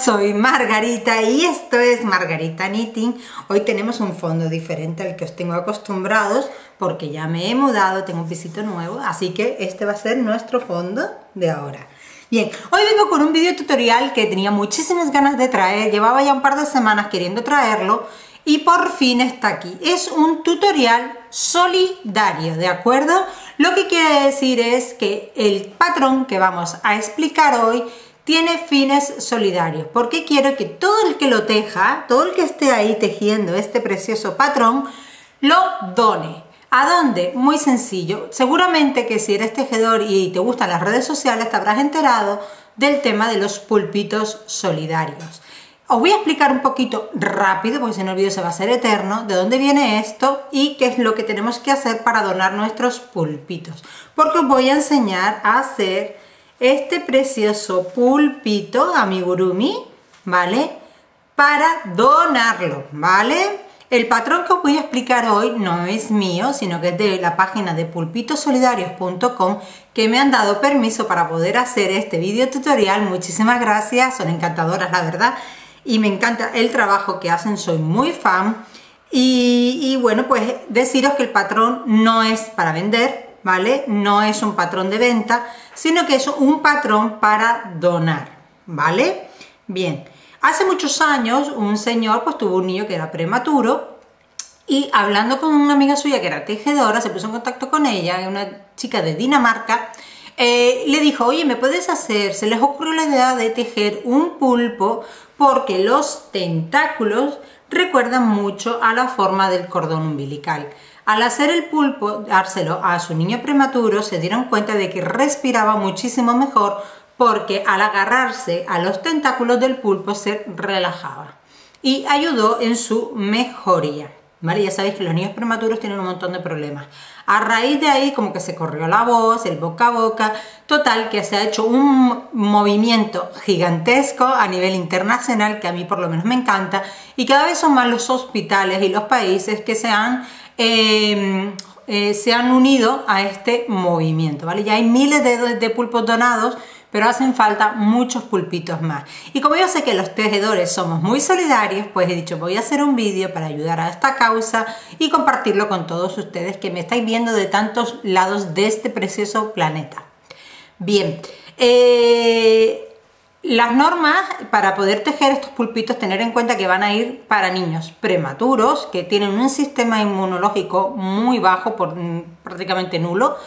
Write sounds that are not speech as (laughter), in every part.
soy Margarita y esto es Margarita Knitting. Hoy tenemos un fondo diferente al que os tengo acostumbrados porque ya me he mudado, tengo un pisito nuevo, así que este va a ser nuestro fondo de ahora. Bien, hoy vengo con un video tutorial que tenía muchísimas ganas de traer, llevaba ya un par de semanas queriendo traerlo y por fin está aquí. Es un tutorial solidario, ¿de acuerdo? Lo que quiere decir es que el patrón que vamos a explicar hoy tiene fines solidarios, porque quiero que todo el que lo teja, todo el que esté ahí tejiendo este precioso patrón, lo done. ¿A dónde? Muy sencillo. Seguramente que si eres tejedor y te gustan las redes sociales, te habrás enterado del tema de los pulpitos solidarios. Os voy a explicar un poquito rápido, porque si no el vídeo se va a hacer eterno, de dónde viene esto y qué es lo que tenemos que hacer para donar nuestros pulpitos. Porque os voy a enseñar a hacer este precioso pulpito amigurumi, ¿vale? Para donarlo, ¿vale? El patrón que os voy a explicar hoy no es mío, sino que es de la página de pulpitosolidarios.com que me han dado permiso para poder hacer este video tutorial. Muchísimas gracias, son encantadoras la verdad y me encanta el trabajo que hacen, soy muy fan. Y, y bueno, pues deciros que el patrón no es para vender, ¿vale? No es un patrón de venta, sino que es un patrón para donar, ¿vale? Bien, hace muchos años un señor pues tuvo un niño que era prematuro y hablando con una amiga suya que era tejedora, se puso en contacto con ella, una chica de Dinamarca, eh, le dijo, oye, ¿me puedes hacer? Se les ocurrió la idea de tejer un pulpo porque los tentáculos recuerdan mucho a la forma del cordón umbilical. Al hacer el pulpo, dárselo a su niño prematuro, se dieron cuenta de que respiraba muchísimo mejor porque al agarrarse a los tentáculos del pulpo se relajaba y ayudó en su mejoría. ¿Vale? Ya sabéis que los niños prematuros tienen un montón de problemas. A raíz de ahí, como que se corrió la voz, el boca a boca, total, que se ha hecho un movimiento gigantesco a nivel internacional, que a mí por lo menos me encanta, y cada vez son más los hospitales y los países que se han Em, eh, se han unido a este movimiento, ¿vale? Ya hay miles de, de pulpos donados, pero hacen falta muchos pulpitos más. Y como yo sé que los tejedores somos muy solidarios, pues he dicho voy a hacer un vídeo para ayudar a esta causa y compartirlo con todos ustedes que me estáis viendo de tantos lados de este precioso planeta. Bien, eh, las normas para poder tejer estos pulpitos, tener en cuenta que van a ir para niños prematuros, que tienen un sistema inmunológico muy bajo, por, mm, prácticamente nulo,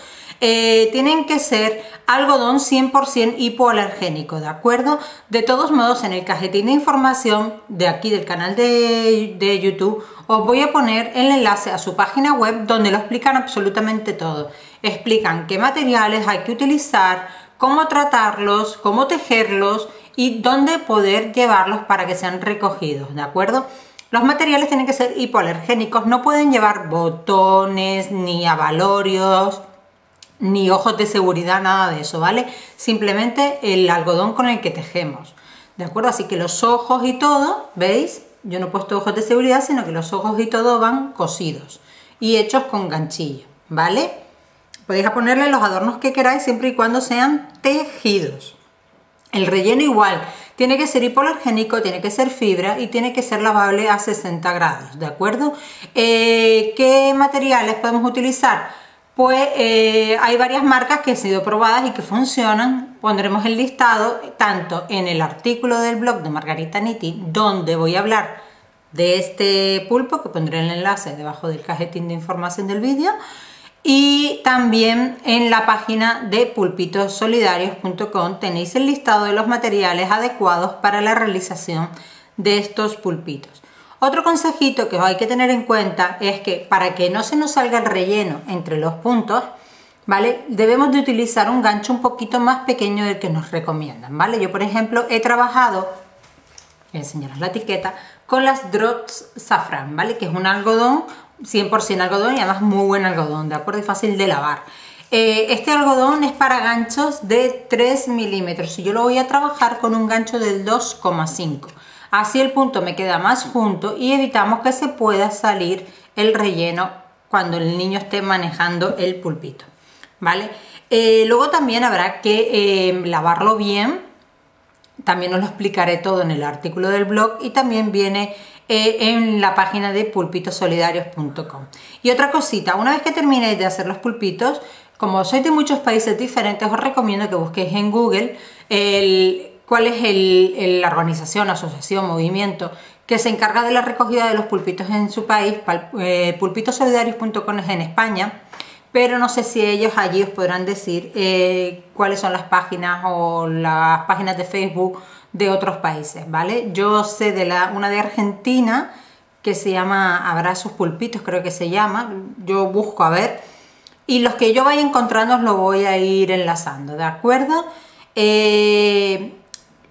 eh, tienen que ser algodón 100% hipoalergénico, ¿de acuerdo? De todos modos, en el cajetín de información de aquí del canal de, de, YouTube, os voy a poner el enlace a su página web donde lo explican absolutamente todo. Explican qué materiales hay que utilizar, cómo tratarlos, cómo tejerlos y dónde poder llevarlos para que sean recogidos, ¿de acuerdo? Los materiales tienen que ser hipoalergénicos, no pueden llevar botones, ni abalorios, ni ojos de seguridad, nada de eso, ¿vale? Simplemente el algodón con el que tejemos, ¿de acuerdo? Así que los ojos y todo, ¿veis? Yo no he puesto ojos de seguridad, sino que los ojos y todo van cosidos y hechos con ganchillo, ¿vale? Podéis ponerle los adornos que queráis siempre y cuando sean tejidos. El relleno igual, tiene que ser hipoalergénico, tiene que ser fibra y tiene que ser lavable a 60 grados, ¿de acuerdo? Eh, ¿Qué materiales podemos utilizar? Pues eh, hay varias marcas que han sido probadas y que funcionan. Pondremos el listado tanto en el artículo del blog de Margarita Nitti, donde voy a hablar de este pulpo, que pondré el enlace debajo del cajetín de información del vídeo, y también en la página de pulpitosolidarios.com tenéis el listado de los materiales adecuados para la realización de estos pulpitos. Otro consejito que hay que tener en cuenta es que para que no se nos salga el relleno entre los puntos, ¿vale? Debemos de utilizar un gancho un poquito más pequeño del que nos recomiendan, ¿vale? Yo, por ejemplo, he trabajado, voy enseñaros la etiqueta, con las Drops Safran, ¿vale? Que es un algodón 100% algodón y además muy buen algodón, de acuerdo y fácil de lavar. Eh, este algodón es para ganchos de 3 milímetros y yo lo voy a trabajar con un gancho del 2,5. Así el punto me queda más junto y evitamos que se pueda salir el relleno cuando el niño esté manejando el pulpito. ¿Vale? Eh, luego también habrá que eh, lavarlo bien. También os lo explicaré todo en el artículo del blog y también viene eh, en la página de pulpitosolidarios.com. Y otra cosita, una vez que terminéis de hacer los pulpitos, como sois de muchos países diferentes, os recomiendo que busquéis en Google cuál es la organización, asociación, movimiento que se encarga de la recogida de los pulpitos en su país. Eh, pulpitosolidarios.com es en España, pero no sé si ellos allí os podrán decir eh, cuáles son las páginas o las páginas de Facebook de otros países, ¿vale? Yo sé de la, una de Argentina que se llama Abrazos Pulpitos, creo que se llama, yo busco a ver, y los que yo vaya encontrando os lo voy a ir enlazando, ¿de acuerdo? Eh,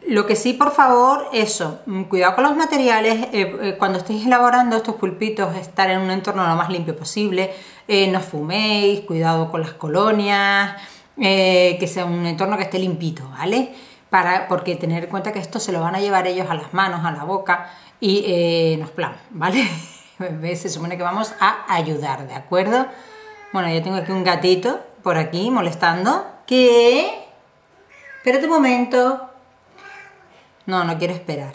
lo que sí, por favor, eso, mm, cuidado con los materiales, eh, eh, cuando estéis elaborando estos pulpitos, estar en un entorno lo más limpio posible, no fuméis, cuidado con las colonias, que sea un entorno que esté limpito, ¿vale? porque tener en cuenta que esto se lo van a llevar ellos a las manos, a la boca y eh, nos plan, ¿vale? (laughs) se supone que vamos a ayudar, ¿de acuerdo? Bueno, yo tengo aquí un gatito por aquí molestando. ¿Qué? Espérate un momento. No, no quiero esperar.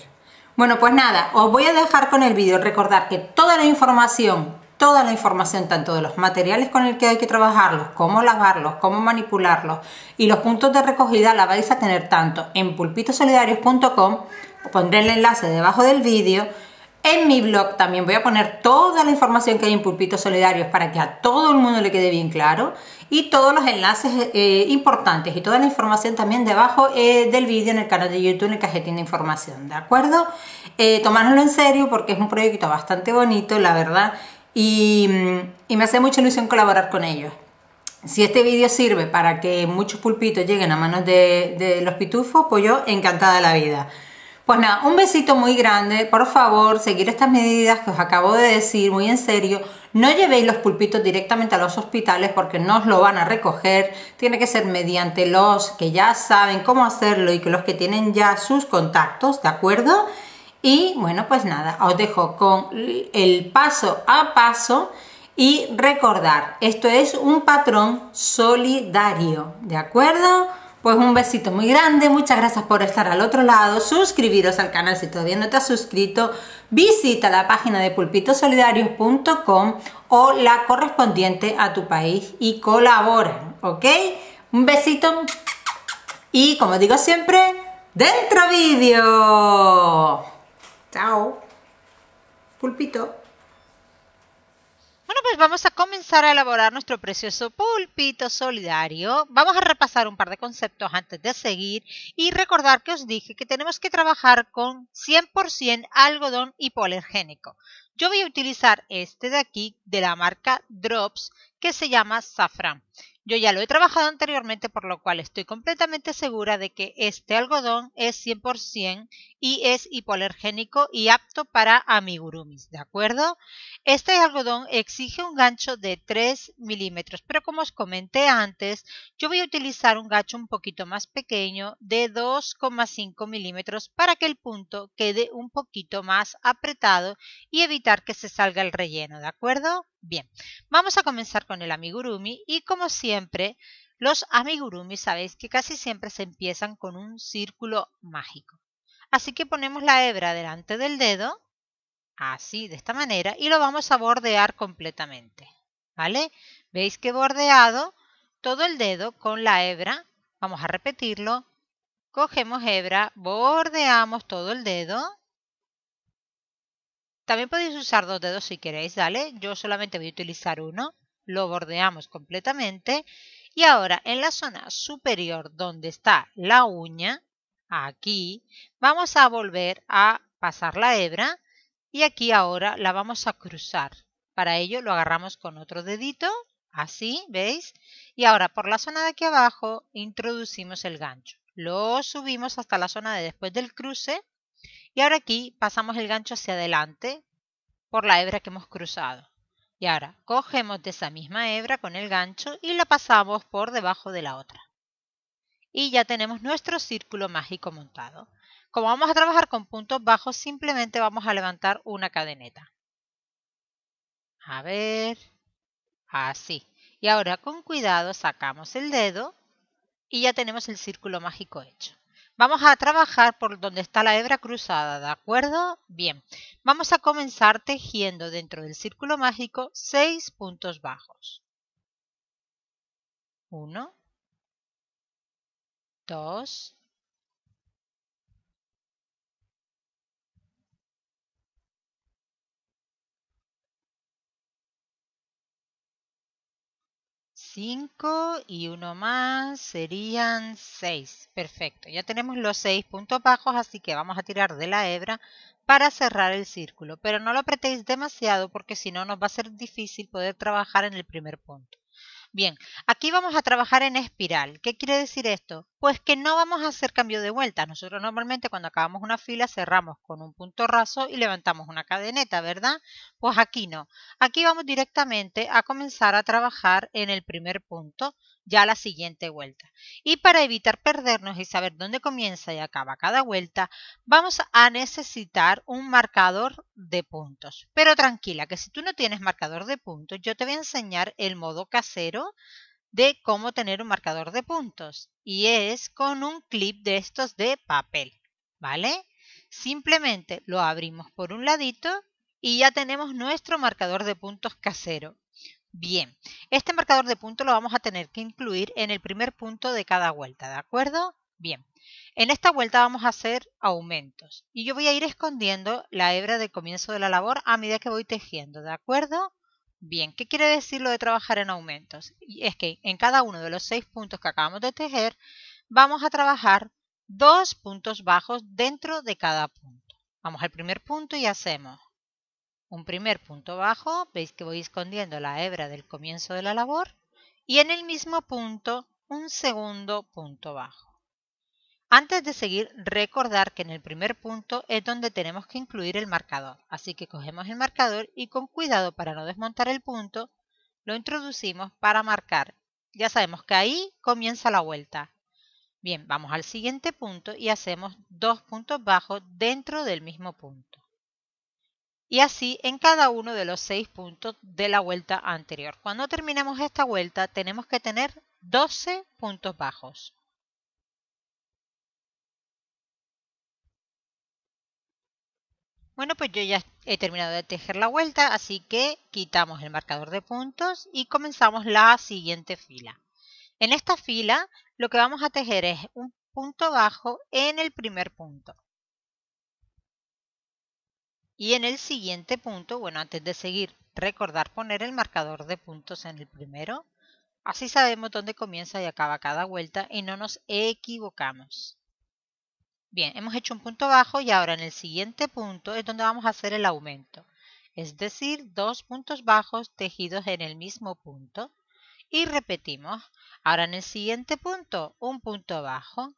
Bueno, pues nada, os voy a dejar con el vídeo. Recordar que toda la información toda la información, tanto de los materiales con el que hay que trabajarlos, cómo lavarlos, cómo manipularlos y los puntos de recogida la vais a tener tanto en pulpitosolidarios.com, pondré el enlace debajo del vídeo, en mi blog también voy a poner toda la información que hay en Pulpitos Solidarios para que a todo el mundo le quede bien claro y todos los enlaces eh, importantes y toda la información también debajo eh, del vídeo en el canal de YouTube en el cajetín de información, ¿de acuerdo? Eh, tomárnoslo en serio porque es un proyecto bastante bonito, la verdad Mm, y, me hace mucha ilusión colaborar con ellos. Si este vídeo sirve para que muchos pulpitos lleguen a manos de, de, los pitufos, pues yo encantada de la vida. Pues nada, un besito muy grande, por favor, seguir estas medidas que os acabo de decir, muy en serio. No llevéis los pulpitos directamente a los hospitales porque no os lo van a recoger. Tiene que ser mediante los que ya saben cómo hacerlo y que los que tienen ya sus contactos, ¿de acuerdo? Y bueno, pues nada, os dejo con el paso a paso y recordar, esto es un patrón solidario, ¿de acuerdo? Pues un besito muy grande, muchas gracias por estar al otro lado, suscribiros al canal si todavía no te has suscrito, visita la página de pulpitosolidarios.com o la correspondiente a tu país y colabora, ¿ok? Un besito y como digo siempre, dentro vídeo. Chao. Pulpito. Bueno, pues vamos a comenzar a elaborar nuestro precioso pulpito solidario. Vamos a repasar un par de conceptos antes de seguir y recordar que os dije que tenemos que trabajar con 100% algodón hipoalergénico. Yo voy a utilizar este de aquí de la marca Drops que se llama Safran. Yo ya lo he trabajado anteriormente, por lo cual estoy completamente segura de que este algodón es 100% y es hipoalergénico y apto para amigurumis, ¿de acuerdo? Este algodón exige un gancho de 3 milímetros, pero como os comenté antes, yo voy a utilizar un gancho un poquito más pequeño de 2,5 milímetros para que el punto quede un poquito más apretado y evitar que se salga el relleno, ¿de acuerdo? Bien, vamos a comenzar con el amigurumi y como siempre, los amigurumis sabéis que casi siempre se empiezan con un círculo mágico. Así que ponemos la hebra delante del dedo, así, de esta manera, y lo vamos a bordear completamente. ¿Vale? Veis que he bordeado todo el dedo con la hebra. Vamos a repetirlo. Cogemos hebra, bordeamos todo el dedo también podéis usar dos dedos si queréis, ¿vale? Yo solamente voy a utilizar uno, lo bordeamos completamente y ahora en la zona superior donde está la uña, aquí, vamos a volver a pasar la hebra y aquí ahora la vamos a cruzar. Para ello lo agarramos con otro dedito, así, ¿veis? Y ahora por la zona de aquí abajo introducimos el gancho. Lo subimos hasta la zona de después del cruce y ahora aquí pasamos el gancho hacia adelante por la hebra que hemos cruzado. Y ahora cogemos de esa misma hebra con el gancho y la pasamos por debajo de la otra. Y ya tenemos nuestro círculo mágico montado. Como vamos a trabajar con puntos bajos, simplemente vamos a levantar una cadeneta. A ver, así. Y ahora con cuidado sacamos el dedo y ya tenemos el círculo mágico hecho. Vamos a trabajar por donde está la hebra cruzada, ¿de acuerdo? Bien, vamos a comenzar tejiendo dentro del círculo mágico 6 puntos bajos. 1, 2, 5 y uno más serían 6. Perfecto, ya tenemos los 6 puntos bajos, así que vamos a tirar de la hebra para cerrar el círculo. Pero no lo apretéis demasiado porque si no nos va a ser difícil poder trabajar en el primer punto. Bien, aquí vamos a trabajar en espiral. ¿Qué quiere decir esto? Pues que no vamos a hacer cambio de vuelta. Nosotros normalmente cuando acabamos una fila cerramos con un punto raso y levantamos una cadeneta, ¿verdad? Pues aquí no. Aquí vamos directamente a comenzar a trabajar en el primer punto ya la siguiente vuelta. Y para evitar perdernos y saber dónde comienza y acaba cada vuelta, vamos a necesitar un marcador de puntos. Pero tranquila, que si tú no tienes marcador de puntos, yo te voy a enseñar el modo casero de cómo tener un marcador de puntos. Y es con un clip de estos de papel, ¿vale? Simplemente lo abrimos por un ladito y ya tenemos nuestro marcador de puntos casero. Bien, este marcador de punto lo vamos a tener que incluir en el primer punto de cada vuelta, ¿de acuerdo? Bien, en esta vuelta vamos a hacer aumentos y yo voy a ir escondiendo la hebra de comienzo de la labor a medida que voy tejiendo, ¿de acuerdo? Bien, ¿qué quiere decir lo de trabajar en aumentos? Es que en cada uno de los seis puntos que acabamos de tejer vamos a trabajar dos puntos bajos dentro de cada punto. Vamos al primer punto y hacemos un primer punto bajo, veis que voy escondiendo la hebra del comienzo de la labor, y en el mismo punto un segundo punto bajo. Antes de seguir, recordar que en el primer punto es donde tenemos que incluir el marcador, así que cogemos el marcador y con cuidado para no desmontar el punto, lo introducimos para marcar. Ya sabemos que ahí comienza la vuelta. Bien, vamos al siguiente punto y hacemos dos puntos bajos dentro del mismo punto y así en cada uno de los seis puntos de la vuelta anterior. Cuando terminemos esta vuelta tenemos que tener 12 puntos bajos. Bueno, pues yo ya he terminado de tejer la vuelta, así que quitamos el marcador de puntos y comenzamos la siguiente fila. En esta fila lo que vamos a tejer es un punto bajo en el primer punto. Y en el siguiente punto, bueno, antes de seguir, recordar poner el marcador de puntos en el primero. Así sabemos dónde comienza y acaba cada vuelta y no nos equivocamos. Bien, hemos hecho un punto bajo y ahora en el siguiente punto es donde vamos a hacer el aumento. Es decir, dos puntos bajos tejidos en el mismo punto. Y repetimos. Ahora en el siguiente punto, un punto bajo,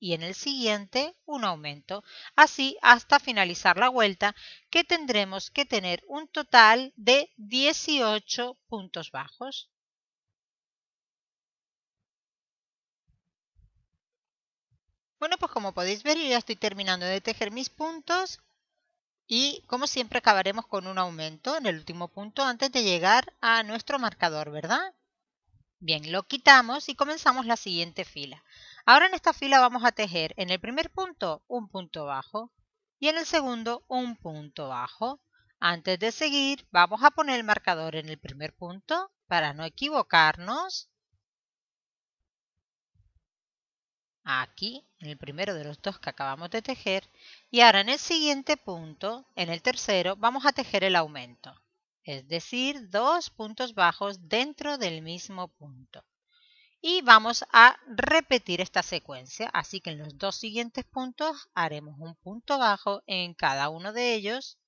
y en el siguiente un aumento, así hasta finalizar la vuelta que tendremos que tener un total de 18 puntos bajos. Bueno, pues como podéis ver, yo ya estoy terminando de tejer mis puntos y como siempre acabaremos con un aumento en el último punto antes de llegar a nuestro marcador, ¿verdad? Bien, lo quitamos y comenzamos la siguiente fila. Ahora en esta fila vamos a tejer en el primer punto un punto bajo y en el segundo un punto bajo. Antes de seguir vamos a poner el marcador en el primer punto para no equivocarnos. Aquí, en el primero de los dos que acabamos de tejer. Y ahora en el siguiente punto, en el tercero, vamos a tejer el aumento. Es decir, dos puntos bajos dentro del mismo punto y vamos a repetir esta secuencia. Así que en los dos siguientes puntos haremos un punto bajo en cada uno de ellos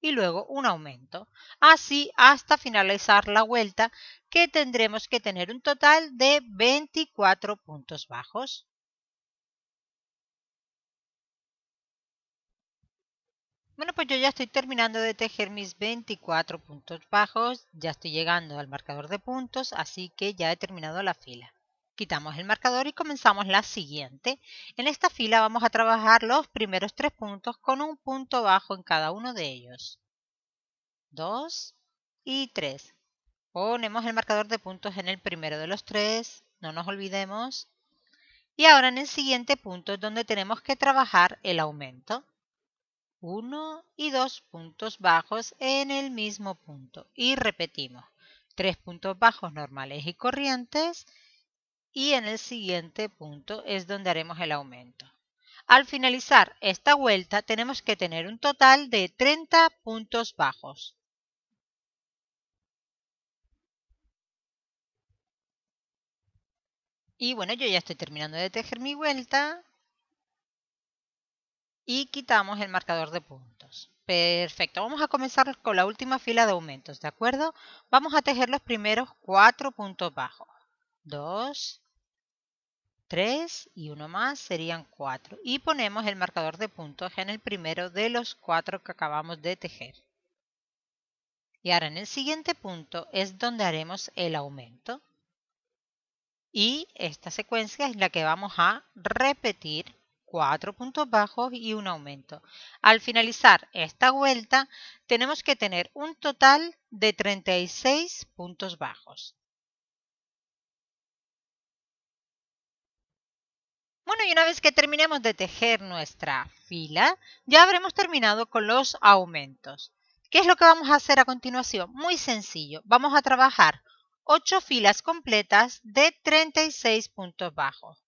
y luego un aumento. Así hasta finalizar la vuelta que tendremos que tener un total de 24 puntos bajos. Bueno, pues yo ya estoy terminando de tejer mis 24 puntos bajos, ya estoy llegando al marcador de puntos, así que ya he terminado la fila. Quitamos el marcador y comenzamos la siguiente. En esta fila vamos a trabajar los primeros tres puntos con un punto bajo en cada uno de ellos. Dos y tres. Ponemos el marcador de puntos en el primero de los tres, no nos olvidemos. Y ahora en el siguiente punto es donde tenemos que trabajar el aumento. Uno y dos puntos bajos en el mismo punto. Y repetimos. Tres puntos bajos normales y corrientes y en el siguiente punto es donde haremos el aumento. Al finalizar esta vuelta tenemos que tener un total de 30 puntos bajos. Y bueno, yo ya estoy terminando de tejer mi vuelta y quitamos el marcador de puntos. Perfecto, vamos a comenzar con la última fila de aumentos, ¿de acuerdo? Vamos a tejer los primeros 4 puntos bajos. 2, 3 y uno más serían 4 y ponemos el marcador de puntos en el primero de los 4 que acabamos de tejer. Y ahora en el siguiente punto es donde haremos el aumento. Y esta secuencia es la que vamos a repetir 4 puntos bajos y un aumento. Al finalizar esta vuelta tenemos que tener un total de 36 puntos bajos. Bueno, y una vez que terminemos de tejer nuestra fila, ya habremos terminado con los aumentos. ¿Qué es lo que vamos a hacer a continuación? Muy sencillo, vamos a trabajar 8 filas completas de 36 puntos bajos.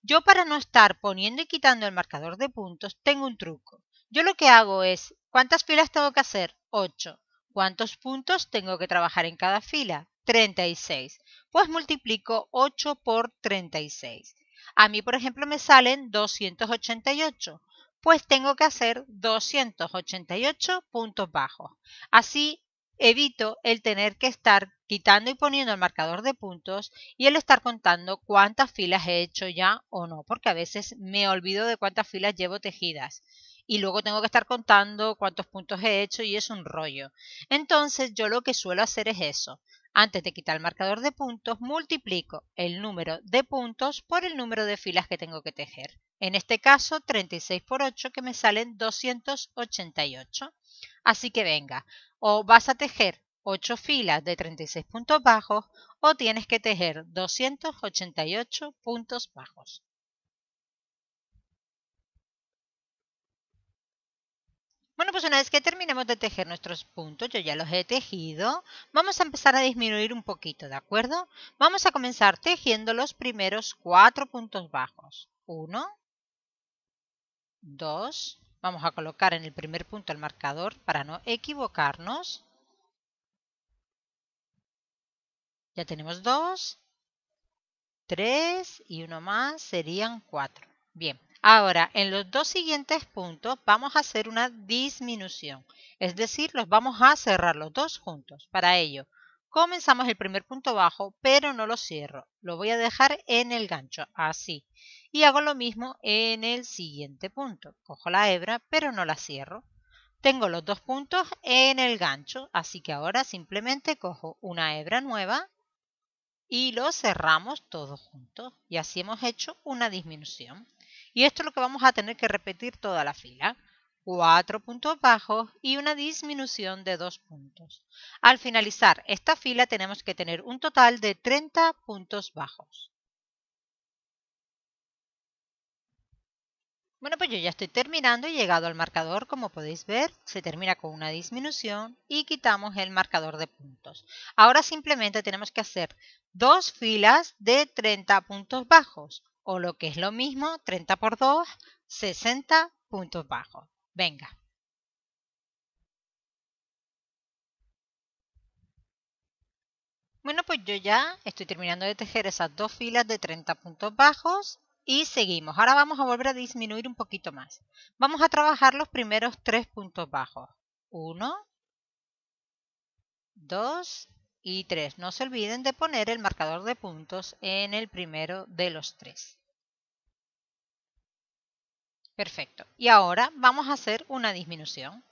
Yo para no estar poniendo y quitando el marcador de puntos, tengo un truco. Yo lo que hago es, ¿cuántas filas tengo que hacer? 8. ¿Cuántos puntos tengo que trabajar en cada fila? 36. Pues multiplico 8 por 36. A mí, por ejemplo, me salen 288, pues tengo que hacer 288 puntos bajos. Así evito el tener que estar quitando y poniendo el marcador de puntos y el estar contando cuántas filas he hecho ya o no, porque a veces me olvido de cuántas filas llevo tejidas y luego tengo que estar contando cuántos puntos he hecho y es un rollo. Entonces yo lo que suelo hacer es eso, antes de quitar el marcador de puntos, multiplico el número de puntos por el número de filas que tengo que tejer. En este caso, 36 por 8 que me salen 288. Así que venga, o vas a tejer 8 filas de 36 puntos bajos o tienes que tejer 288 puntos bajos. Bueno, pues una vez que terminemos de tejer nuestros puntos, yo ya los he tejido, vamos a empezar a disminuir un poquito, ¿de acuerdo? Vamos a comenzar tejiendo los primeros cuatro puntos bajos. Uno, dos, vamos a colocar en el primer punto el marcador para no equivocarnos. Ya tenemos dos, tres y uno más serían cuatro. Bien, Ahora, en los dos siguientes puntos vamos a hacer una disminución, es decir, los vamos a cerrar los dos juntos. Para ello, comenzamos el primer punto bajo, pero no lo cierro, lo voy a dejar en el gancho, así. Y hago lo mismo en el siguiente punto, cojo la hebra, pero no la cierro. Tengo los dos puntos en el gancho, así que ahora simplemente cojo una hebra nueva y lo cerramos todos juntos. Y así hemos hecho una disminución. Y esto es lo que vamos a tener que repetir toda la fila. 4 puntos bajos y una disminución de 2 puntos. Al finalizar esta fila tenemos que tener un total de 30 puntos bajos. Bueno, pues yo ya estoy terminando y llegado al marcador, como podéis ver, se termina con una disminución y quitamos el marcador de puntos. Ahora simplemente tenemos que hacer dos filas de 30 puntos bajos, o lo que es lo mismo, 30 por 2, 60 puntos bajos. Venga. Bueno, pues yo ya estoy terminando de tejer esas dos filas de 30 puntos bajos y seguimos. Ahora vamos a volver a disminuir un poquito más. Vamos a trabajar los primeros tres puntos bajos. 1, 2 y 3. No se olviden de poner el marcador de puntos en el primero de los tres. Perfecto. Y ahora vamos a hacer una disminución.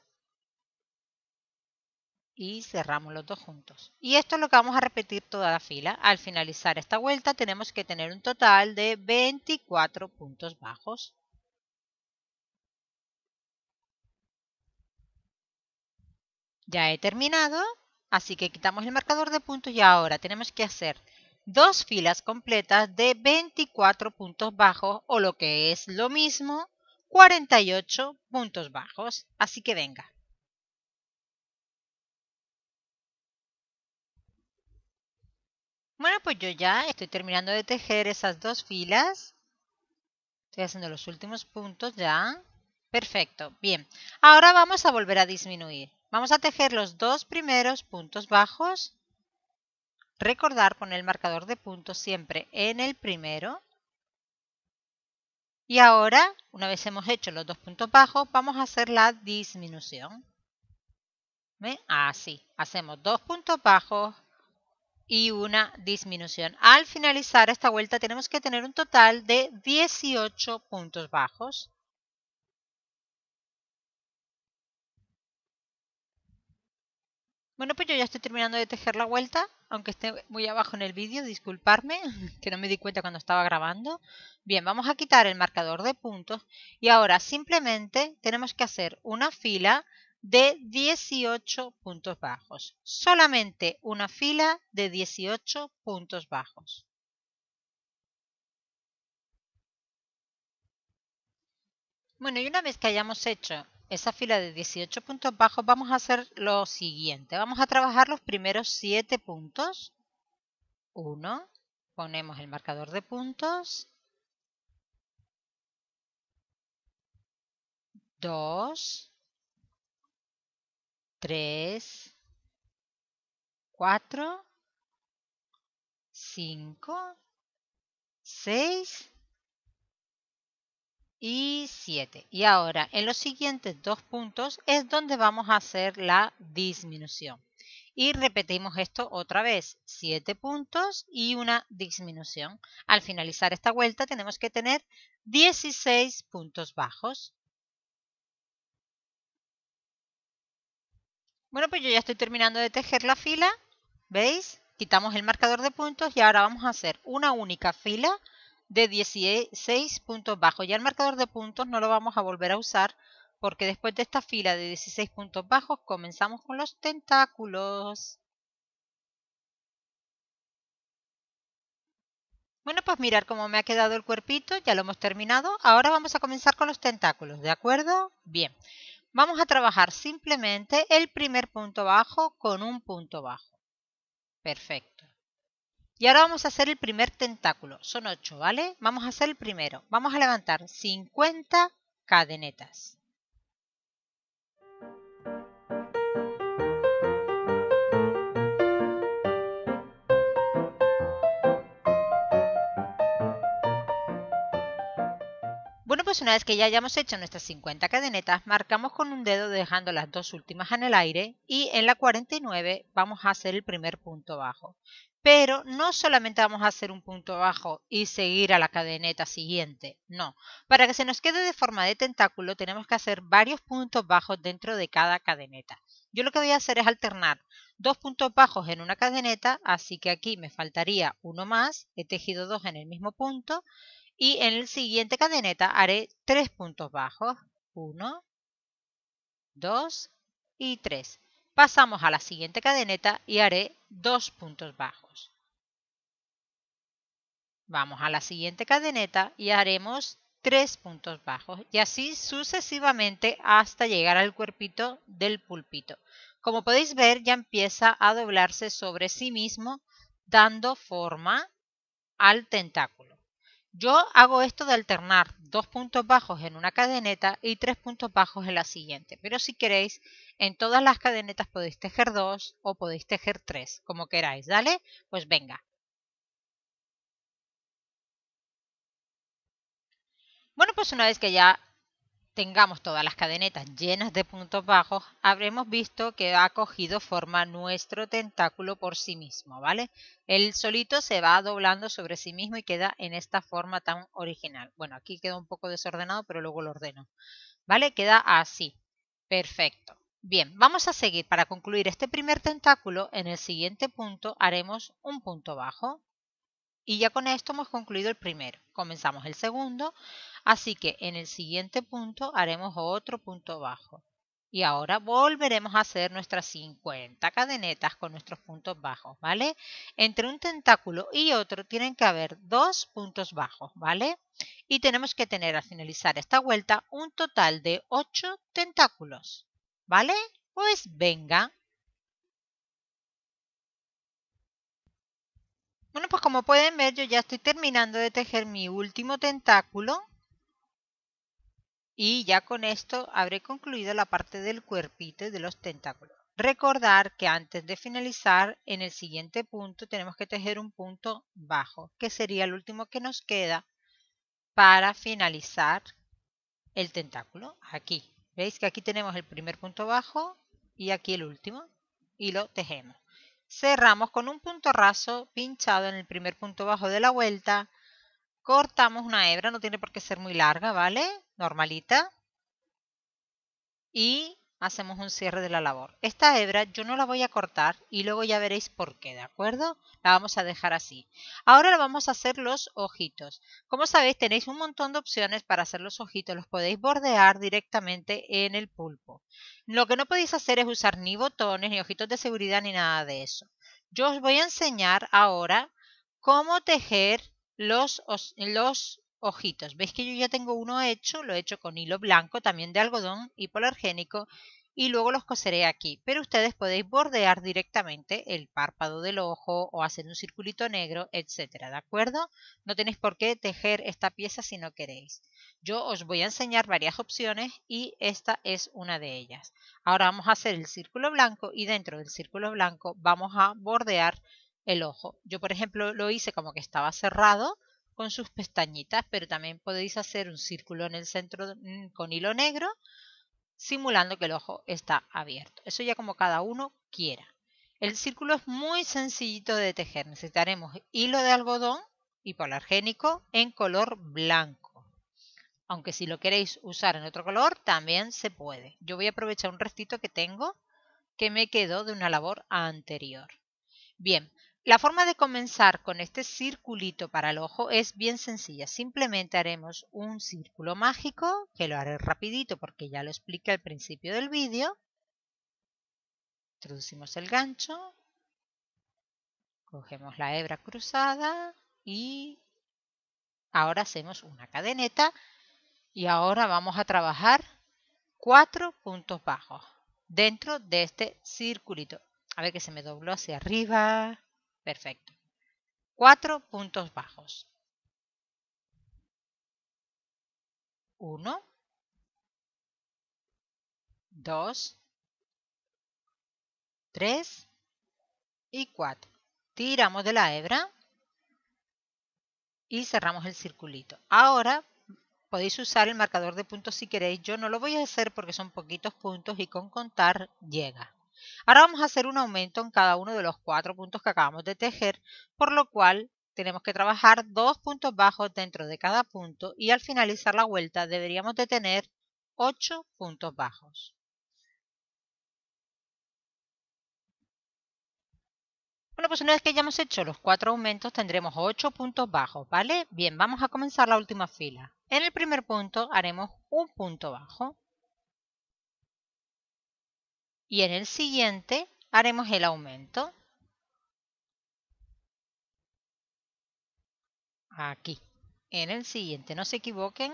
Y cerramos los dos juntos. Y esto es lo que vamos a repetir toda la fila. Al finalizar esta vuelta tenemos que tener un total de 24 puntos bajos. Ya he terminado, así que quitamos el marcador de puntos y ahora tenemos que hacer dos filas completas de 24 puntos bajos o lo que es lo mismo 48 puntos bajos, así que venga. Bueno, pues yo ya estoy terminando de tejer esas dos filas. Estoy haciendo los últimos puntos ya. Perfecto, bien. Ahora vamos a volver a disminuir. Vamos a tejer los dos primeros puntos bajos. Recordar poner el marcador de puntos siempre en el primero y ahora, una vez hemos hecho los dos puntos bajos, vamos a hacer la disminución. Así. Hacemos dos puntos bajos y una disminución. Al finalizar esta vuelta tenemos que tener un total de 18 puntos bajos. Bueno, pues yo ya estoy terminando de tejer la vuelta aunque esté muy abajo en el vídeo, disculparme, (laughs) que no me di cuenta cuando estaba grabando. Bien, vamos a quitar el marcador de puntos y ahora simplemente tenemos que hacer una fila de 18 puntos bajos. Solamente una fila de 18 puntos bajos. Bueno, y una vez que hayamos hecho esa fila de 18 puntos bajos, vamos a hacer lo siguiente. Vamos a trabajar los primeros 7 puntos. 1, ponemos el marcador de puntos. 2, 3, 4, 5, 6 y 7. Y ahora, en los siguientes dos puntos es donde vamos a hacer la disminución. Y repetimos esto otra vez, 7 puntos y una disminución. Al finalizar esta vuelta tenemos que tener 16 puntos bajos. Bueno, pues yo ya estoy terminando de tejer la fila, ¿veis? Quitamos el marcador de puntos y ahora vamos a hacer una única fila de 16 puntos bajos. Ya el marcador de puntos no lo vamos a volver a usar porque después de esta fila de 16 puntos bajos comenzamos con los tentáculos. Bueno, pues mirar cómo me ha quedado el cuerpito, ya lo hemos terminado. Ahora vamos a comenzar con los tentáculos, ¿de acuerdo? Bien, vamos a trabajar simplemente el primer punto bajo con un punto bajo. Perfecto. Y ahora vamos a hacer el primer tentáculo. Son 8, ¿vale? Vamos a hacer el primero. Vamos a levantar 50 cadenetas. pues una vez que ya hayamos hecho nuestras 50 cadenetas, marcamos con un dedo dejando las dos últimas en el aire y en la 49 vamos a hacer el primer punto bajo. Pero no solamente vamos a hacer un punto bajo y seguir a la cadeneta siguiente, no. Para que se nos quede de forma de tentáculo tenemos que hacer varios puntos bajos dentro de cada cadeneta. Yo lo que voy a hacer es alternar dos puntos bajos en una cadeneta, así que aquí me faltaría uno más, he tejido dos en el mismo punto y en el siguiente cadeneta haré tres puntos bajos, 1, 2 y 3. Pasamos a la siguiente cadeneta y haré dos puntos bajos. Vamos a la siguiente cadeneta y haremos tres puntos bajos y así sucesivamente hasta llegar al cuerpito del pulpito. Como podéis ver ya empieza a doblarse sobre sí mismo dando forma al tentáculo. Yo hago esto de alternar dos puntos bajos en una cadeneta y tres puntos bajos en la siguiente, pero si queréis, en todas las cadenetas podéis tejer dos o podéis tejer tres, como queráis, ¿vale? Pues venga. Bueno, pues una vez que ya tengamos todas las cadenetas llenas de puntos bajos, habremos visto que ha cogido forma nuestro tentáculo por sí mismo, ¿vale? El solito se va doblando sobre sí mismo y queda en esta forma tan original. Bueno, aquí queda un poco desordenado, pero luego lo ordeno. ¿Vale? Queda así. Perfecto. Bien, vamos a seguir. Para concluir este primer tentáculo, en el siguiente punto haremos un punto bajo. Y ya con esto hemos concluido el primero. Comenzamos el segundo, así que en el siguiente punto haremos otro punto bajo. Y ahora volveremos a hacer nuestras 50 cadenetas con nuestros puntos bajos, ¿vale? Entre un tentáculo y otro tienen que haber dos puntos bajos, ¿vale? Y tenemos que tener al finalizar esta vuelta un total de 8 tentáculos, ¿vale? Pues venga, Bueno, pues como pueden ver, yo ya estoy terminando de tejer mi último tentáculo. Y ya con esto habré concluido la parte del cuerpito y de los tentáculos. Recordar que antes de finalizar, en el siguiente punto tenemos que tejer un punto bajo, que sería el último que nos queda para finalizar el tentáculo. Aquí, veis que aquí tenemos el primer punto bajo y aquí el último y lo tejemos cerramos con un punto raso pinchado en el primer punto bajo de la vuelta, cortamos una hebra, no tiene por qué ser muy larga, ¿vale? Normalita. Y hacemos un cierre de la labor. Esta hebra yo no la voy a cortar y luego ya veréis por qué, ¿de acuerdo? La vamos a dejar así. Ahora vamos a hacer los ojitos. Como sabéis tenéis un montón de opciones para hacer los ojitos, los podéis bordear directamente en el pulpo. Lo que no podéis hacer es usar ni botones, ni ojitos de seguridad, ni nada de eso. Yo os voy a enseñar ahora cómo tejer los, los ojitos. Veis que yo ya tengo uno hecho, lo he hecho con hilo blanco, también de algodón y polargénico, y luego los coseré aquí. Pero ustedes podéis bordear directamente el párpado del ojo o hacer un circulito negro, etcétera, ¿de acuerdo? No tenéis por qué tejer esta pieza si no queréis. Yo os voy a enseñar varias opciones y esta es una de ellas. Ahora vamos a hacer el círculo blanco y dentro del círculo blanco vamos a bordear el ojo. Yo, por ejemplo, lo hice como que estaba cerrado, con sus pestañitas, pero también podéis hacer un círculo en el centro mm, con hilo negro, simulando que el ojo está abierto. Eso ya como cada uno quiera. El círculo es muy sencillito de tejer. Necesitaremos hilo de algodón hipoalergénico en color blanco. Aunque si lo queréis usar en otro color, también se puede. Yo voy a aprovechar un restito que tengo que me quedó de una labor anterior. Bien, la forma de comenzar con este circulito para el ojo es bien sencilla. Simplemente haremos un círculo mágico, que lo haré rapidito porque ya lo expliqué al principio del vídeo. Introducimos el gancho, cogemos la hebra cruzada y ahora hacemos una cadeneta y ahora vamos a trabajar cuatro puntos bajos dentro de este circulito. A ver que se me dobló hacia arriba, Perfecto. Cuatro puntos bajos. Uno. Dos. Tres. Y cuatro. Tiramos de la hebra y cerramos el circulito. Ahora podéis usar el marcador de puntos si queréis. Yo no lo voy a hacer porque son poquitos puntos y con contar llega. Ahora vamos a hacer un aumento en cada uno de los cuatro puntos que acabamos de tejer, por lo cual tenemos que trabajar dos puntos bajos dentro de cada punto y al finalizar la vuelta deberíamos de tener ocho puntos bajos. Bueno, pues una vez que hayamos hecho los cuatro aumentos tendremos ocho puntos bajos, ¿vale? Bien, vamos a comenzar la última fila. En el primer punto haremos un punto bajo y en el siguiente haremos el aumento. Aquí, en el siguiente, no se equivoquen,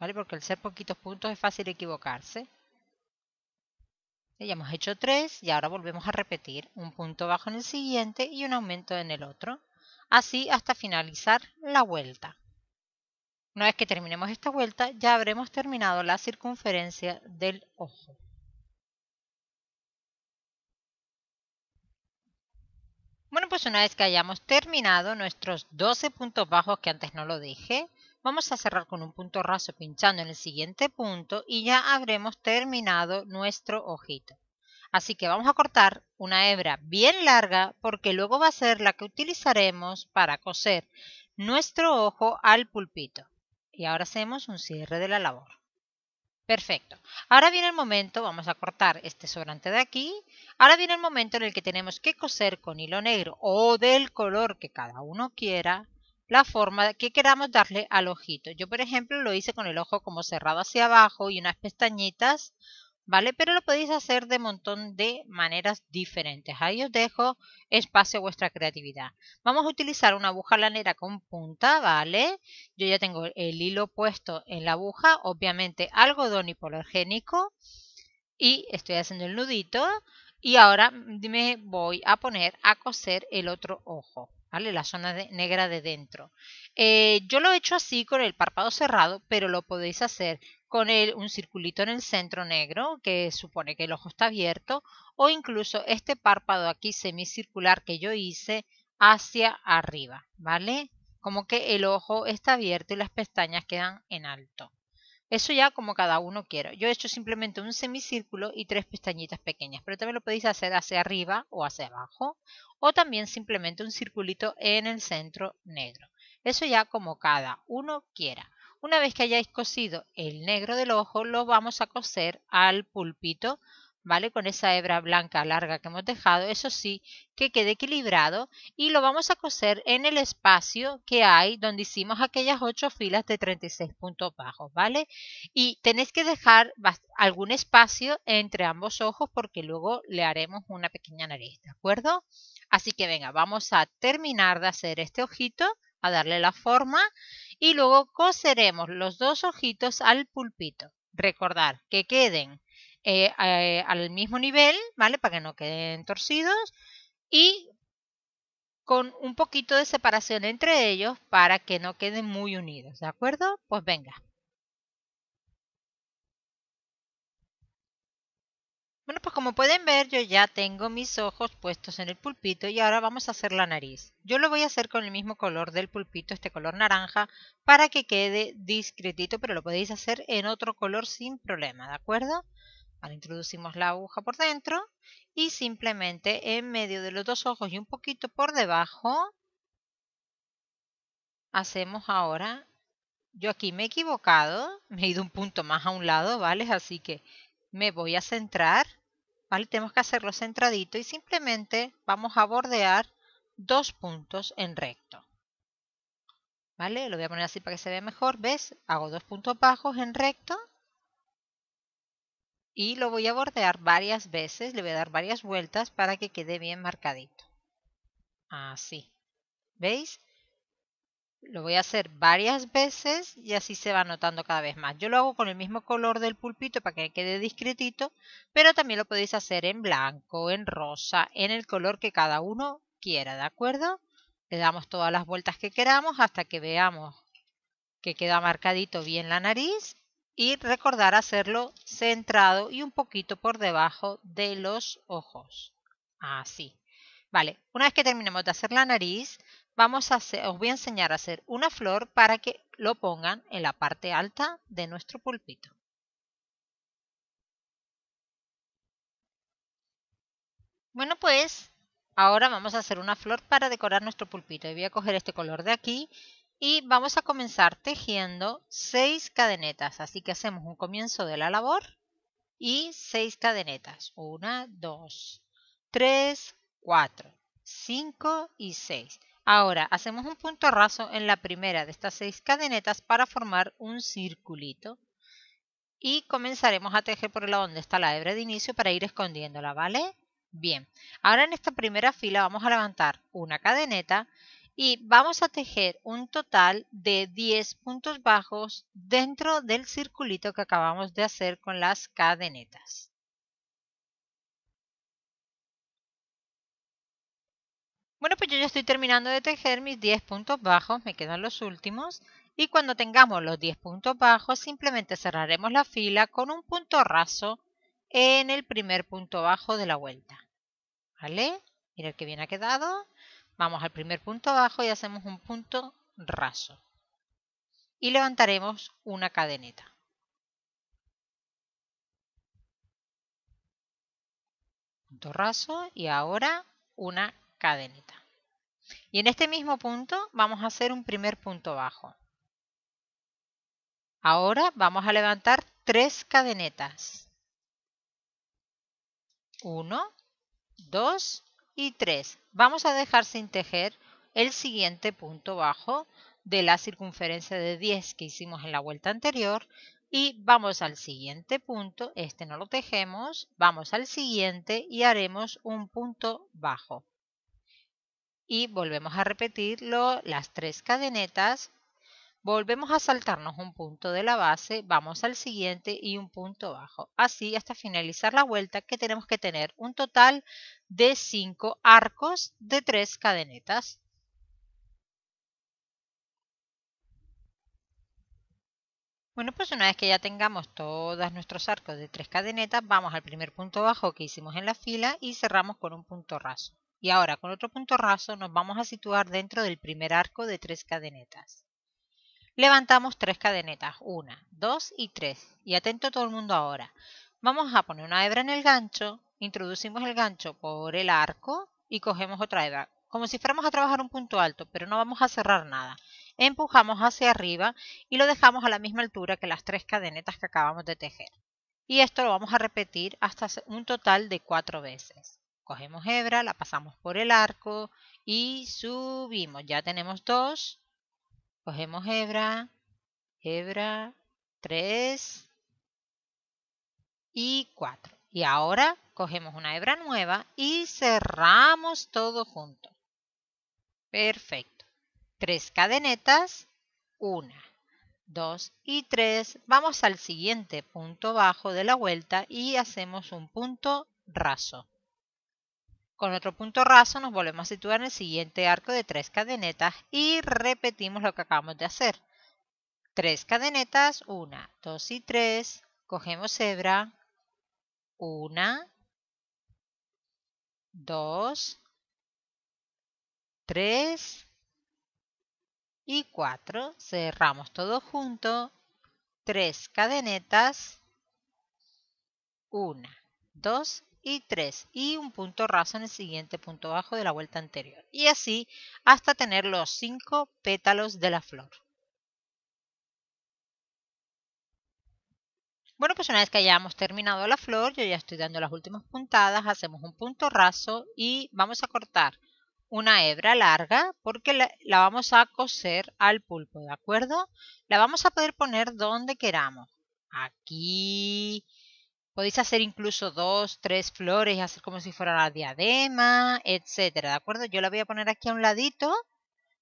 ¿vale? Porque al ser poquitos puntos es fácil equivocarse. Ya hemos hecho tres y ahora volvemos a repetir un punto bajo en el siguiente y un aumento en el otro. Así hasta finalizar la vuelta. Una vez que terminemos esta vuelta ya habremos terminado la circunferencia del ojo. pues una vez que hayamos terminado nuestros 12 puntos bajos que antes no lo dije vamos a cerrar con un punto raso pinchando en el siguiente punto y ya habremos terminado nuestro ojito. Así que vamos a cortar una hebra bien larga porque luego va a ser la que utilizaremos para coser nuestro ojo al pulpito. Y ahora hacemos un cierre de la labor. Perfecto. Ahora viene el momento, vamos a cortar este sobrante de aquí. Ahora viene el momento en el que tenemos que coser con hilo negro o del color que cada uno quiera la forma que queramos darle al ojito. Yo, por ejemplo, lo hice con el ojo como cerrado hacia abajo y unas pestañitas ¿vale? Pero lo podéis hacer de montón de maneras diferentes. Ahí os dejo espacio a vuestra creatividad. Vamos a utilizar una aguja lanera con punta, ¿vale? Yo ya tengo el hilo puesto en la aguja, obviamente algodón hipoalergénico y estoy haciendo el nudito. Y ahora mm, me voy a poner a coser el otro ojo, ¿vale? La zona negra de dentro. Eh, yo lo he hecho así con el párpado cerrado, pero lo podéis hacer con un circulito en el centro negro, que supone que el ojo está abierto, o incluso este párpado aquí semicircular que yo hice hacia arriba, ¿vale? Como que el ojo está abierto y las pestañas quedan en alto. Eso ya como cada uno quiera. Yo he hecho simplemente un semicírculo y tres pestañitas pequeñas, pero también lo podéis hacer hacia arriba o hacia abajo, o también simplemente un circulito en el centro negro. Eso ya como cada uno quiera. Una vez que hayáis cosido el negro del ojo, lo vamos a coser al pulpito ¿vale? Con esa hebra blanca larga que hemos dejado, eso sí, que quede equilibrado y lo vamos a coser en el espacio que hay donde hicimos aquellas 8 filas de 36 puntos bajos, ¿vale? Y tenéis que dejar algún espacio entre ambos ojos porque luego le haremos una pequeña nariz, ¿de acuerdo? Así que venga, vamos a terminar de hacer este ojito, a darle la forma y luego coseremos los dos ojitos al pulpito. Recordar que queden eh, eh, al mismo nivel, ¿vale? Para que no queden torcidos y con un poquito de separación entre ellos para que no queden muy unidos, ¿de acuerdo? Pues venga. Bueno, pues como pueden ver, yo ya tengo mis ojos puestos en el pulpito y ahora vamos a hacer la nariz. Yo lo voy a hacer con el mismo color del pulpito, este color naranja, para que quede discretito, pero lo podéis hacer en otro color sin problema, ¿de acuerdo? introducimos la aguja por dentro y simplemente en medio de los dos ojos y un poquito por debajo hacemos ahora, yo aquí me he equivocado, me he ido un punto más a un lado, ¿vale? Así que me voy a centrar, ¿vale? Tenemos que hacerlo centradito y simplemente vamos a bordear dos puntos en recto. ¿Vale? Lo voy a poner así para que se vea mejor. ¿Ves? Hago dos puntos bajos en recto y lo voy a bordear varias veces, le voy a dar varias vueltas para que quede bien marcadito. Así. ¿Veis? Lo voy a hacer varias veces y así se va notando cada vez más. Yo lo hago con el mismo color del pulpito para que quede discretito, pero también lo podéis hacer en blanco, en rosa, en el color que cada uno quiera, ¿de acuerdo? Le damos todas las vueltas que queramos hasta que veamos que queda marcadito bien la nariz y recordar hacerlo centrado y un poquito por debajo de los ojos. Así. Vale, una vez que terminemos de hacer la nariz, vamos a os voy a enseñar a hacer una flor para que lo pongan en la parte alta de nuestro pulpito. Bueno, pues ahora vamos a hacer una flor para decorar nuestro pulpito. Y voy a coger este color de aquí y vamos a comenzar tejiendo seis cadenetas, así que hacemos un comienzo de la labor y seis cadenetas, 1, 2, 3, 4, 5 y 6. Ahora hacemos un punto raso en la primera de estas seis cadenetas para formar un circulito y comenzaremos a tejer por el lado donde está la hebra de inicio para ir escondiéndola, ¿vale? Bien, ahora en esta primera fila vamos a levantar una cadeneta y vamos a tejer un total de 10 puntos bajos dentro del circulito que acabamos de hacer con las cadenetas. Bueno, pues yo ya estoy terminando de tejer mis 10 puntos bajos, me quedan los últimos. Y cuando tengamos los 10 puntos bajos, simplemente cerraremos la fila con un punto raso en el primer punto bajo de la vuelta. ¿Vale? Mira que bien ha quedado. Vamos al primer punto bajo y hacemos un punto raso. Y levantaremos una cadeneta. Punto raso y ahora una cadeneta. Y en este mismo punto vamos a hacer un primer punto bajo. Ahora vamos a levantar tres cadenetas. uno, dos y 3. Vamos a dejar sin tejer el siguiente punto bajo de la circunferencia de 10 que hicimos en la vuelta anterior y vamos al siguiente punto, este no lo tejemos, vamos al siguiente y haremos un punto bajo. Y volvemos a repetirlo, las tres cadenetas Volvemos a saltarnos un punto de la base, vamos al siguiente y un punto bajo. Así hasta finalizar la vuelta que tenemos que tener un total de 5 arcos de 3 cadenetas. Bueno, pues una vez que ya tengamos todos nuestros arcos de 3 cadenetas, vamos al primer punto bajo que hicimos en la fila y cerramos con un punto raso. Y ahora con otro punto raso nos vamos a situar dentro del primer arco de 3 cadenetas. Levantamos tres cadenetas, una, dos y tres. Y atento todo el mundo ahora. Vamos a poner una hebra en el gancho, introducimos el gancho por el arco y cogemos otra hebra, como si fuéramos a trabajar un punto alto, pero no vamos a cerrar nada. Empujamos hacia arriba y lo dejamos a la misma altura que las tres cadenetas que acabamos de tejer. Y esto lo vamos a repetir hasta un total de cuatro veces. Cogemos hebra, la pasamos por el arco y subimos. Ya tenemos dos, Cogemos hebra, hebra 3 y 4. Y ahora cogemos una hebra nueva y cerramos todo junto. Perfecto. Tres cadenetas, 1, 2 y 3. Vamos al siguiente punto bajo de la vuelta y hacemos un punto raso. Con otro punto raso nos volvemos a situar en el siguiente arco de tres cadenetas y repetimos lo que acabamos de hacer. Tres cadenetas, una, dos y tres. cogemos hebra, una, dos, tres y cuatro. Cerramos todo junto, tres cadenetas, una, 2 y 3 y un punto raso en el siguiente punto bajo de la vuelta anterior y así hasta tener los 5 pétalos de la flor. Bueno, pues una vez que hayamos terminado la flor, yo ya estoy dando las últimas puntadas, hacemos un punto raso y vamos a cortar una hebra larga porque la, la, vamos a coser al pulpo, ¿de acuerdo? La vamos a poder poner donde queramos, aquí, Podéis hacer incluso dos, tres flores y hacer como si fuera la diadema, etcétera, ¿de acuerdo? Yo la voy a poner aquí a un ladito,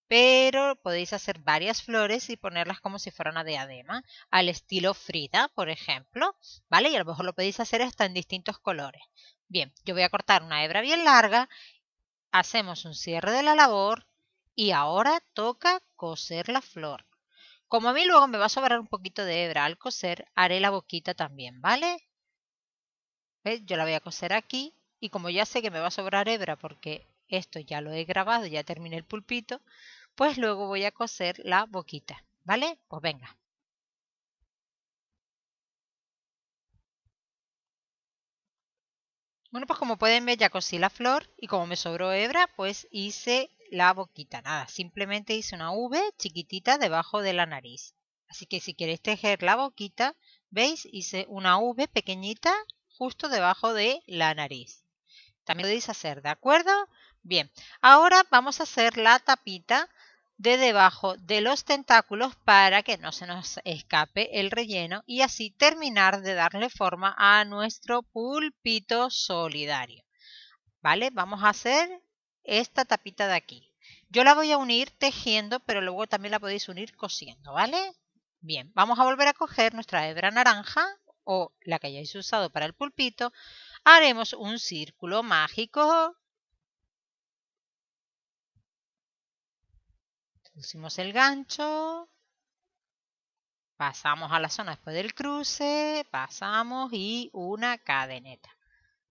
pero podéis hacer varias flores y ponerlas como si fuera una diadema, al estilo Frida, por ejemplo, ¿vale? Y a lo mejor lo podéis hacer hasta en distintos colores. Bien, yo voy a cortar una hebra bien larga, hacemos un cierre de la labor y ahora toca coser la flor. Como a mí luego me va a sobrar un poquito de hebra al coser, haré la boquita también, ¿vale? Yo la voy a coser aquí y como ya sé que me va a sobrar hebra porque esto ya lo he grabado, ya terminé el pulpito, pues luego voy a coser la boquita, ¿vale? Pues venga. Bueno, pues como pueden ver ya cosí la flor y como me sobró hebra, pues hice la boquita. Nada, simplemente hice una V chiquitita debajo de la nariz. Así que si queréis tejer la boquita, ¿veis? Hice una V pequeñita justo debajo de la nariz. También podéis hacer, ¿de acuerdo? Bien, ahora vamos a hacer la tapita de debajo de los tentáculos para que no se nos escape el relleno y así terminar de darle forma a nuestro pulpito solidario. ¿Vale? Vamos a hacer esta tapita de aquí. Yo la voy a unir tejiendo, pero luego también la podéis unir cosiendo, ¿vale? Bien, vamos a volver a coger nuestra hebra naranja o la que hayáis usado para el pulpito, haremos un círculo mágico. Pusimos el gancho, pasamos a la zona después del cruce, pasamos y una cadeneta.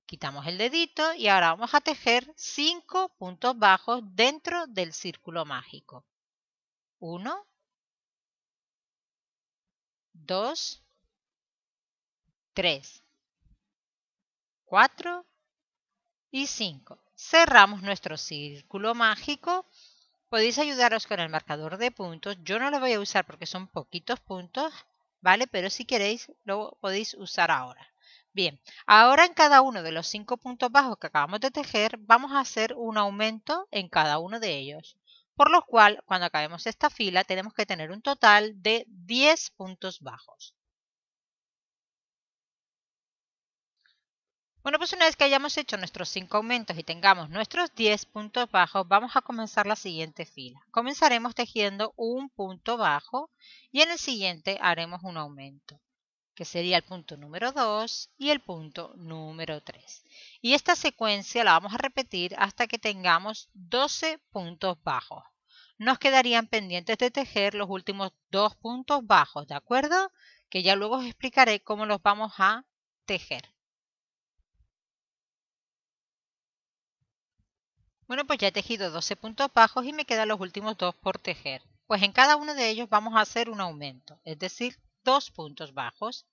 Quitamos el dedito y ahora vamos a tejer cinco puntos bajos dentro del círculo mágico. uno 2, 3, 4 y 5. Cerramos nuestro círculo mágico. Podéis ayudaros con el marcador de puntos. Yo no lo voy a usar porque son poquitos puntos, ¿vale? Pero si queréis lo podéis usar ahora. Bien, ahora en cada uno de los cinco puntos bajos que acabamos de tejer, vamos a hacer un aumento en cada uno de ellos. Por lo cual, cuando acabemos esta fila, tenemos que tener un total de 10 puntos bajos. Bueno, pues una vez que hayamos hecho nuestros 5 aumentos y tengamos nuestros 10 puntos bajos, vamos a comenzar la siguiente fila. Comenzaremos tejiendo un punto bajo y en el siguiente haremos un aumento, que sería el punto número 2 y el punto número 3. Y esta secuencia la vamos a repetir hasta que tengamos 12 puntos bajos. Nos quedarían pendientes de tejer los últimos dos puntos bajos, ¿de acuerdo? Que ya luego os explicaré cómo los vamos a tejer. Bueno, pues ya he tejido 12 puntos bajos y me quedan los últimos dos por tejer. Pues en cada uno de ellos vamos a hacer un aumento, es decir, dos puntos bajos.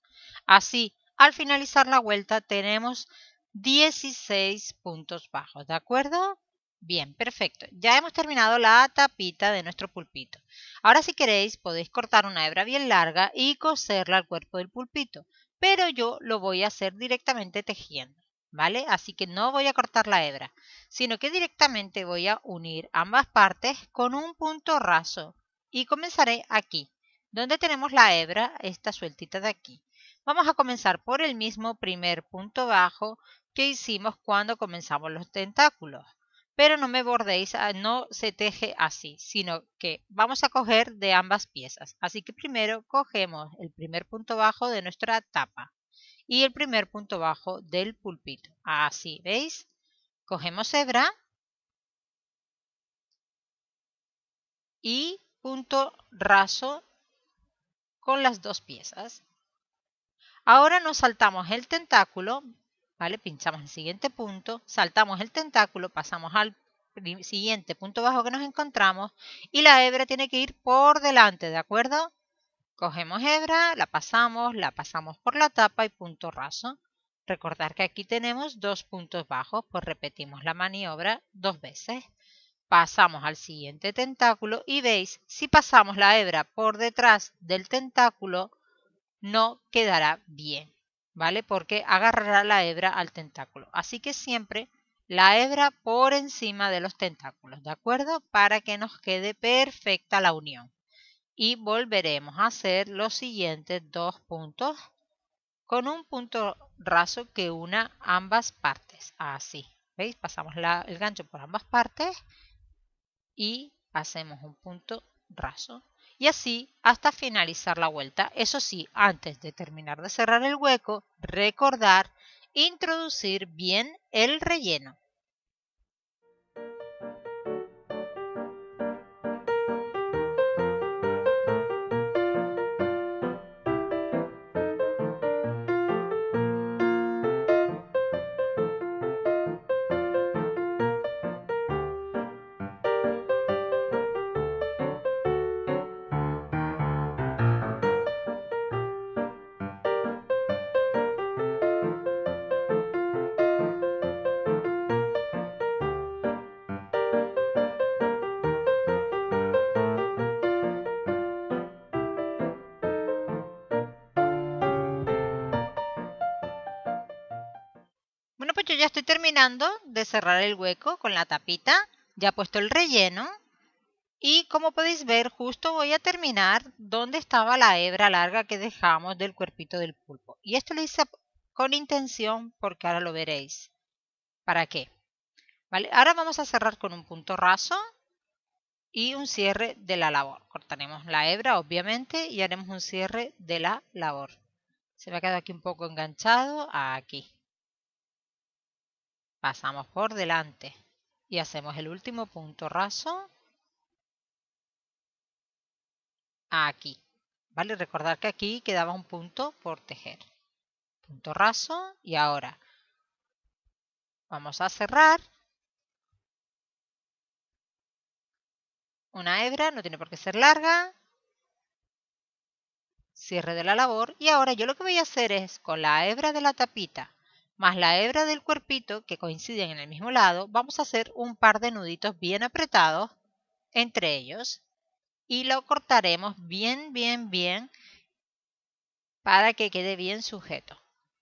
Así, al finalizar la vuelta tenemos 16 puntos bajos, ¿de acuerdo? Bien, perfecto. Ya hemos terminado la tapita de nuestro pulpito. Ahora si queréis podéis cortar una hebra bien larga y coserla al cuerpo del pulpito, pero yo lo voy a hacer directamente tejiendo. ¿vale? Así que no voy a cortar la hebra, sino que directamente voy a unir ambas partes con un punto raso y comenzaré aquí, donde tenemos la hebra, esta sueltita de aquí. Vamos a comenzar por el mismo primer punto bajo que hicimos cuando comenzamos los tentáculos. Pero no me bordéis, ah, no se teje así, sino que vamos a coger de ambas piezas. Así que primero cogemos el primer punto bajo de nuestra tapa y el primer punto bajo del pulpito. Así, ¿veis? Cogemos hebra y punto raso con las dos piezas. Ahora nos saltamos el tentáculo, ¿vale? Pinchamos el siguiente punto, saltamos el tentáculo, pasamos al siguiente punto bajo que nos encontramos y la hebra tiene que ir por delante, ¿de acuerdo? Cogemos hebra, la pasamos, la pasamos por la tapa y punto raso. Recordar que aquí tenemos dos puntos bajos, pues repetimos la maniobra dos veces. Pasamos al siguiente tentáculo y veis, si pasamos la hebra por detrás del tentáculo, no quedará bien, ¿vale? Porque agarrará la hebra al tentáculo. Así que siempre la hebra por encima de los tentáculos, ¿de acuerdo? Para que nos quede perfecta la unión y volveremos a hacer los siguientes dos puntos con un punto raso que una ambas partes, así. ¿Veis? Pasamos el gancho por ambas partes y hacemos un punto raso. Y así hasta finalizar la vuelta. Eso sí, antes de terminar de cerrar el hueco, recordar introducir bien el relleno. estoy terminando de cerrar el hueco con la tapita, ya he puesto el relleno y como podéis ver justo voy a terminar donde estaba la hebra larga que dejamos del cuerpito del pulpo. Y esto lo hice con intención porque ahora lo veréis. ¿Para qué? ¿Vale? Ahora vamos a cerrar con un punto raso y un cierre de la labor. Cortaremos la hebra, obviamente, y haremos un cierre de la labor. Se me ha quedado aquí un poco enganchado, aquí pasamos por delante y hacemos el último punto raso aquí. ¿Vale? Recordar que aquí quedaba un punto por tejer. Punto raso y ahora vamos a cerrar. Una hebra, no tiene por qué ser larga. Cierre de la labor y ahora yo lo que voy a hacer es con la hebra de la tapita más la hebra del cuerpito que coinciden en el mismo lado, vamos a hacer un par de nuditos bien apretados entre ellos y lo cortaremos bien, bien, bien para que quede bien sujeto.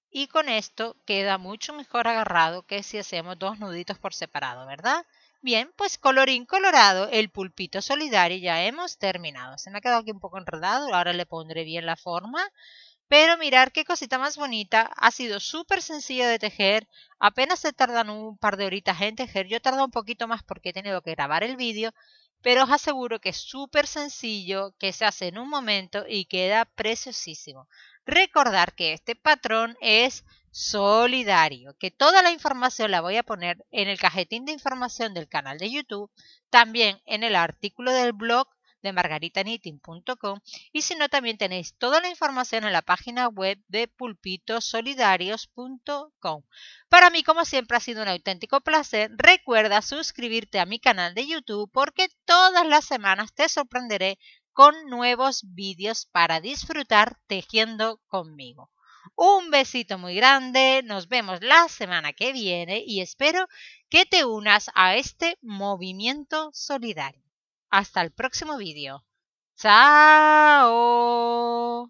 Y con esto queda mucho mejor agarrado que si hacemos dos nuditos por separado, ¿verdad? Bien, pues colorín colorado, el pulpito solidario ya hemos terminado. Se me ha quedado aquí un poco enredado, ahora le pondré bien la forma. Pero mirar qué cosita más bonita, ha sido súper sencillo de tejer, apenas se tardan un par de horitas en tejer, yo he tardado un poquito más porque he tenido que grabar el vídeo, pero os aseguro que es súper sencillo, que se hace en un momento y queda preciosísimo. Recordar que este patrón es solidario, que toda la información la voy a poner en el cajetín de información del canal de YouTube, también en el artículo del blog de margaritanitin.com y si no también tenéis toda la información en la página web de pulpitosolidarios.com. Para mí, como siempre, ha sido un auténtico placer. Recuerda suscribirte a mi canal de YouTube porque todas las semanas te sorprenderé con nuevos vídeos para disfrutar tejiendo conmigo. Un besito muy grande, nos vemos la semana que viene y espero que te unas a este movimiento solidario. Hasta el próximo vídeo. ¡Chao!